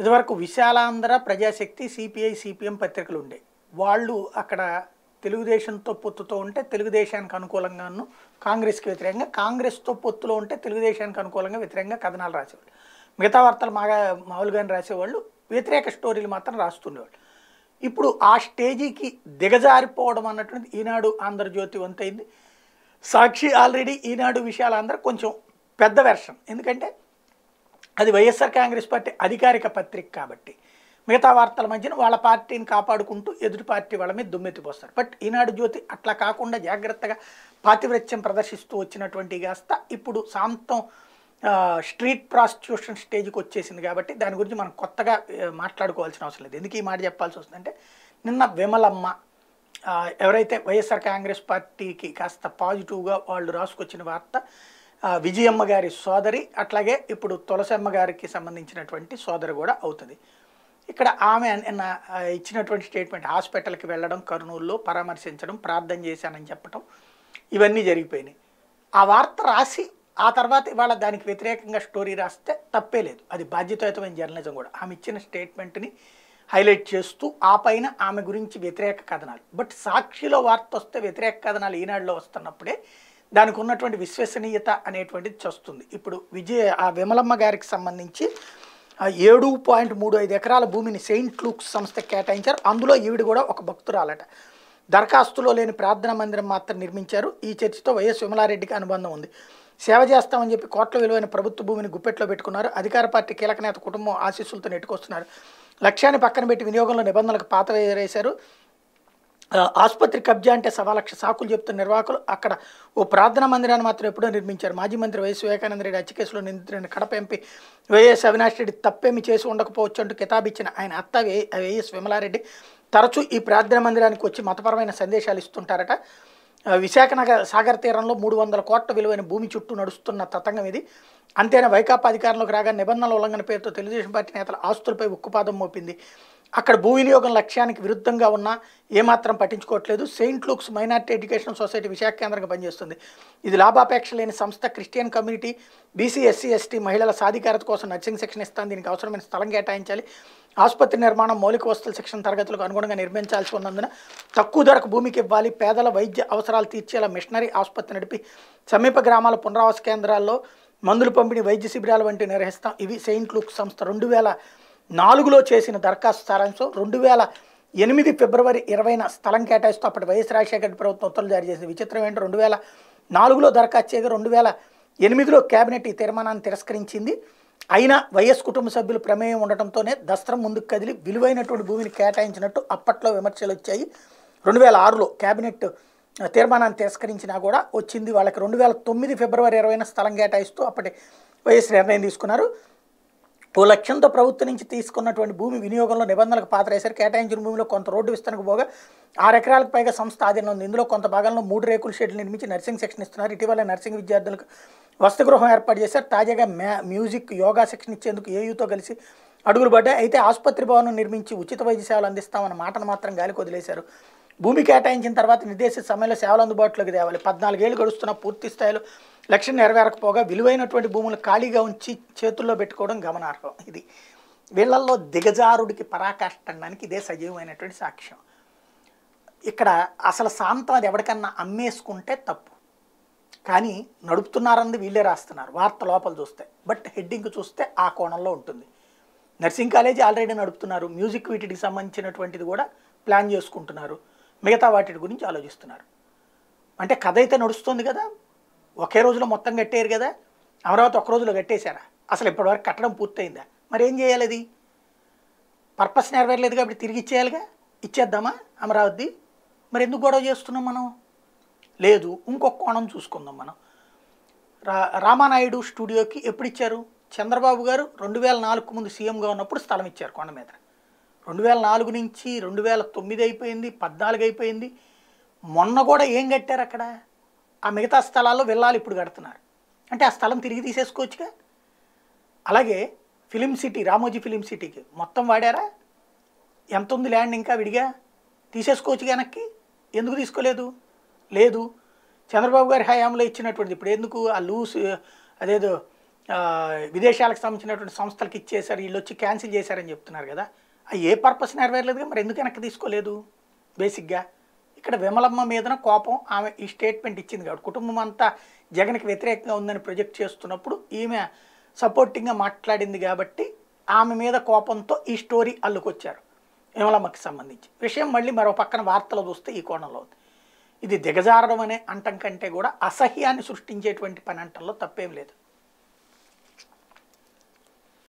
ఇదివరకు Visalaandhra ప్రజాశక్తి CPI CPM పత్రికలు ఉండే వాళ్ళు అక్కడ తెలుగుదేశంతో పొత్తుతో ఉంటే తెలుగుదేశానికి అనుకూలంగాను కాంగ్రెస్కి వ్యతిరేకంగా కాంగ్రెస్తో పొత్తులో ఉంటే తెలుగుదేశానికి అనుకూలంగా వ్యతిరేకంగా కథనాలు రాసేవాళ్ళు మిగతా వార్తలు మాగా మామూలుగానే రాసేవాళ్ళు వ్యతిరేక స్టోరీలు మాత్రం రాస్తుండేవాళ్ళు ఇప్పుడు ఆ స్టేజీకి దిగజారిపోవడం అన్నటువంటిది ఈనాడు ఆంధ్రజ్యోతి వంతైంది సాక్షి ఆల్రెడీ ఈనాడు విషయాలు కొంచెం పెద్ద వెర్షన్ ఎందుకంటే అది వైఎస్ఆర్ కాంగ్రెస్ పార్టీ అధికారిక పత్రిక కాబట్టి మిగతా వార్తల మధ్యన వాళ్ళ పార్టీని కాపాడుకుంటూ ఎదుటి పార్టీ వాళ్ళ మీద దుమ్మెత్తిపోస్తారు బట్ ఈనాడు జ్యోతి అట్లా కాకుండా జాగ్రత్తగా పాతివ్రత్యం ప్రదర్శిస్తూ వచ్చినటువంటి కాస్త ఇప్పుడు సాంతం స్ట్రీట్ ప్రాస్టిట్యూషన్ స్టేజ్కి వచ్చేసింది కాబట్టి దాని గురించి మనం కొత్తగా మాట్లాడుకోవాల్సిన అవసరం లేదు ఎందుకు ఈ మాట చెప్పాల్సి వస్తుందంటే నిన్న విమలమ్మ ఎవరైతే వైఎస్ఆర్ కాంగ్రెస్ పార్టీకి కాస్త పాజిటివ్గా వాళ్ళు రాసుకొచ్చిన వార్త విజయమ్మ గారి సోదరి అట్లాగే ఇప్పుడు తులసమ్మ గారికి సంబంధించినటువంటి సోదరి కూడా అవుతుంది ఇక్కడ ఆమె ఇచ్చినటువంటి స్టేట్మెంట్ హాస్పిటల్కి వెళ్ళడం కర్నూలులో పరామర్శించడం ప్రార్థన చేశానని చెప్పడం ఇవన్నీ జరిగిపోయినాయి ఆ వార్త రాసి ఆ తర్వాత ఇవాళ దానికి వ్యతిరేకంగా స్టోరీ రాస్తే తప్పే లేదు అది బాధ్యతాయుతమైన జర్నలిజం కూడా ఆమె ఇచ్చిన స్టేట్మెంట్ని హైలైట్ చేస్తూ ఆ పైన ఆమె గురించి వ్యతిరేక కథనాలు బట్ సాక్షిలో వార్త వస్తే వ్యతిరేక కథనాలు ఈనాడులో వస్తున్నప్పుడే దానికి ఉన్నటువంటి విశ్వసనీయత అనేటువంటిది చస్తుంది ఇప్పుడు విజయ ఆ విమలమ్మ గారికి సంబంధించి ఏడు పాయింట్ మూడు ఐదు ఎకరాల భూమిని సెయింట్ లూక్స్ సంస్థ కేటాయించారు అందులో ఈవిడ కూడా ఒక భక్తురాలట దరఖాస్తులో లేని ప్రార్థనా మందిరం మాత్రం నిర్మించారు ఈ చర్చితో వైఎస్ విమలారెడ్డికి అనుబంధం ఉంది సేవ చేస్తామని చెప్పి కోట్ల విలువైన ప్రభుత్వ భూమిని గుప్పెట్లో పెట్టుకున్నారు అధికార పార్టీ కీలక నేత కుటుంబం ఆశీస్సులతో నెట్టుకొస్తున్నారు లక్ష్యాన్ని పక్కన పెట్టి వినియోగంలో నిబంధనలకు పాత వేశారు ఆసుపత్రి కబ్జా అంటే సవా లక్ష సాకులు చెప్తున్న నిర్వాహకులు అక్కడ ఓ ప్రార్థనా మందిరాన్ని మాత్రం ఎప్పుడో నిర్మించారు మాజీ మంత్రి వైఎస్ వివేకానంద రెడ్డి హత్య కేసులో నిందితుడైన కడప ఎంపీ వైఎస్ అవినాష్ రెడ్డి తప్పేమి చేసి ఉండకపోవచ్చు అంటూ కితాబిచ్చిన ఆయన అత్త వైఎస్ విమలారెడ్డి తరచూ ఈ ప్రార్థనా మందిరానికి వచ్చి మతపరమైన సందేశాలు ఇస్తుంటారట విశాఖ నగర సాగర్ తీరంలో మూడు వందల కోట్ల విలువైన భూమి చుట్టూ నడుస్తున్న తతంగం ఇది అంతేనా వైకాపా అధికారంలోకి రాగా నిబంధనల ఉల్లంఘన పేరుతో తెలుగుదేశం పార్టీ నేతల ఆస్తులపై ఉక్కుపాదం మోపింది అక్కడ భూ వినియోగం లక్ష్యానికి విరుద్ధంగా ఉన్న ఏమాత్రం పట్టించుకోవట్లేదు Saint Luke's minority education society Visakha కేంద్రంగా పనిచేస్తుంది ఇది లాభాపేక్ష లేని సంస్థ Christian community BC SC ST మహిళల సాధికారత కోసం నర్సింగ్ శిక్షణ ఇస్తాను దీనికి అవసరమైన స్థలం కేటాయించాలి ఆసుపత్రి నిర్మాణం మౌలిక వస్తువుల శిక్షణ తరగతులకు అనుగుణంగా నిర్మించాల్సి ఉన్నందున తక్కువ ధరకు భూమికి ఇవ్వాలి పేదల వైద్య అవసరాలు తీర్చేలా మిషనరీ ఆసుపత్రి నడిపి సమీప గ్రామాల పునరావాస కేంద్రాల్లో మందులు పంపిణీ వైద్య శిబిరాలు వంటివి నిర్వహిస్తాం ఇవి సెయింట్ లూక్ సంస్థ రెండు వేల నాలుగులో చేసిన దరఖాస్తు సారాంశం రెండు వేల ఎనిమిది ఫిబ్రవరి ఇరవైన స్థలం కేటాయిస్తూ అప్పటి వైఎస్ రాజశేఖర ప్రభుత్వం ఉత్తర్వులు జారీ చేసింది విచిత్రం ఏంటి రెండు వేల నాలుగులో దరఖాస్తు చేయగా రెండు వేల ఎనిమిదిలో కేబినెట్ ఈ తీర్మానాన్ని తిరస్కరించింది అయినా వైఎస్ కుటుంబ సభ్యులు ప్రమేయం ఉండటంతోనే దస్త్రం ముందుకు కదిలి విలువైనటువంటి భూమిని కేటాయించినట్టు అప్పట్లో విమర్శలు వచ్చాయి రెండు వేల ఆరులో కేబినెట్ తీర్మానాన్ని తిరస్కరించినా కూడా వచ్చింది వాళ్ళకి రెండు వేల తొమ్మిది ఫిబ్రవరి ఇరవైన స్థలం కేటాయిస్తూ అప్పటి వైఎస్ నిర్ణయం తీసుకున్నారు లక్ష్యంతో ప్రభుత్వం నుంచి తీసుకున్నటువంటి భూమి వినియోగంలో నిబంధనలకు పాత్ర వేశారు కేటాయించిన భూమిలో కొంత రోడ్డు విస్తరణకు పోగా ఆరు ఎకరాలకు పైగా సంస్థ ఆధీనం ఉంది ఇందులో కొంత భాగంలో మూడు రేకుల షెడ్లు నిర్మించి నర్సింగ్ సెక్షన్ ఇస్తున్నారు ఇటీవల నర్సింగ్ విద్యార్థులకు గృహం ఏర్పాటు చేశారు తాజాగా మ్యా మ్యూజిక్ యోగా సెక్షన్ ఇచ్చేందుకు ఏయూతో కలిసి అడుగులు పడ్డాయి అయితే ఆసుపత్రి భవనం నిర్మించి ఉచిత వైద్య సేవలు అందిస్తామన్న మాటను మాత్రం గాలికి వదిలేశారు భూమి కేటాయించిన తర్వాత నిర్దేశిత సమయంలో సేవలు అందుబాటులోకి తేవాలి పద్నాలుగేళ్లు గడుస్తున్న పూర్తి స్థాయిలో లక్ష్యం నెరవేరకపోగా విలువైనటువంటి భూములు ఖాళీగా ఉంచి చేతుల్లో పెట్టుకోవడం గమనార్హం ఇది వీళ్ళల్లో దిగజారుడికి పరాకాష్టడానికి ఇదే సజీవమైనటువంటి సాక్ష్యం ఇక్కడ అసలు శాంతం అది ఎవరికన్నా అమ్మేసుకుంటే తప్పు కానీ నడుపుతున్నారంది వీళ్ళే రాస్తున్నారు వార్త లోపల చూస్తే బట్ హెడ్డింగ్ చూస్తే ఆ కోణంలో ఉంటుంది నర్సింగ్ కాలేజీ ఆల్రెడీ నడుపుతున్నారు మ్యూజిక్ వీటికి సంబంధించినటువంటిది కూడా ప్లాన్ చేసుకుంటున్నారు మిగతా వాటి గురించి ఆలోచిస్తున్నారు అంటే కథ అయితే నడుస్తుంది కదా ఒకే రోజులో మొత్తం కట్టేయరు కదా అమరావతి ఒక రోజులో కట్టేశారా అసలు ఇప్పటివరకు కట్టడం పూర్తయిందా మరి ఏం చేయాలి అది పర్పస్ నెరవేరలేదు కాబట్టి తిరిగి ఇచ్చేయాలిగా ఇచ్చేద్దామా అమరావతి మరి ఎందుకు గొడవ చేస్తున్నాం మనం లేదు ఇంకొక కోణం చూసుకుందాం మనం రా రామానాయుడు స్టూడియోకి ఎప్పుడు ఇచ్చారు చంద్రబాబు గారు రెండు వేల నాలుగు ముందు సీఎంగా ఉన్నప్పుడు స్థలం ఇచ్చారు కొండ మీద రెండు వేల నాలుగు నుంచి రెండు వేల తొమ్మిది అయిపోయింది పద్నాలుగు అయిపోయింది మొన్న కూడా ఏం కట్టారు అక్కడ ఆ మిగతా స్థలాల్లో వెళ్ళాలి ఇప్పుడు కడుతున్నారు అంటే ఆ స్థలం తిరిగి తీసేసుకోవచ్చుగా అలాగే ఫిలిం సిటీ రామోజీ ఫిలిం సిటీకి మొత్తం వాడారా ఎంత ఉంది ల్యాండ్ ఇంకా విడిగా తీసేసుకోవచ్చు వెనక్కి ఎందుకు తీసుకోలేదు లేదు చంద్రబాబు గారి హయాంలో ఇచ్చినటువంటిది ఇప్పుడు ఎందుకు ఆ లూస్ అదేదో విదేశాలకు సంబంధించినటువంటి సంస్థలకు ఇచ్చేశారు వీళ్ళు వచ్చి క్యాన్సిల్ చేశారని చెప్తున్నారు కదా ఏ పర్పస్ నెరవేరలేదుగా మరి ఎందుకు వెనక్కి తీసుకోలేదు బేసిక్గా ఇక్కడ విమలమ్మ మీదన కోపం ఆమె ఈ స్టేట్మెంట్ ఇచ్చింది కాబట్టి కుటుంబం అంతా జగన్కి వ్యతిరేకంగా ఉందని ప్రొజెక్ట్ చేస్తున్నప్పుడు ఈమె సపోర్టింగ్గా మాట్లాడింది కాబట్టి ఆమె మీద కోపంతో ఈ స్టోరీ అల్లుకొచ్చారు విమలమ్మకి సంబంధించి విషయం మళ్ళీ మరో పక్కన వార్తలు చూస్తే ఈ కోణంలో ఉంది ఇది దిగజారడం అనే అంటం కంటే కూడా అసహ్యాన్ని సృష్టించేటువంటి పని అంటంలో తప్పేం లేదు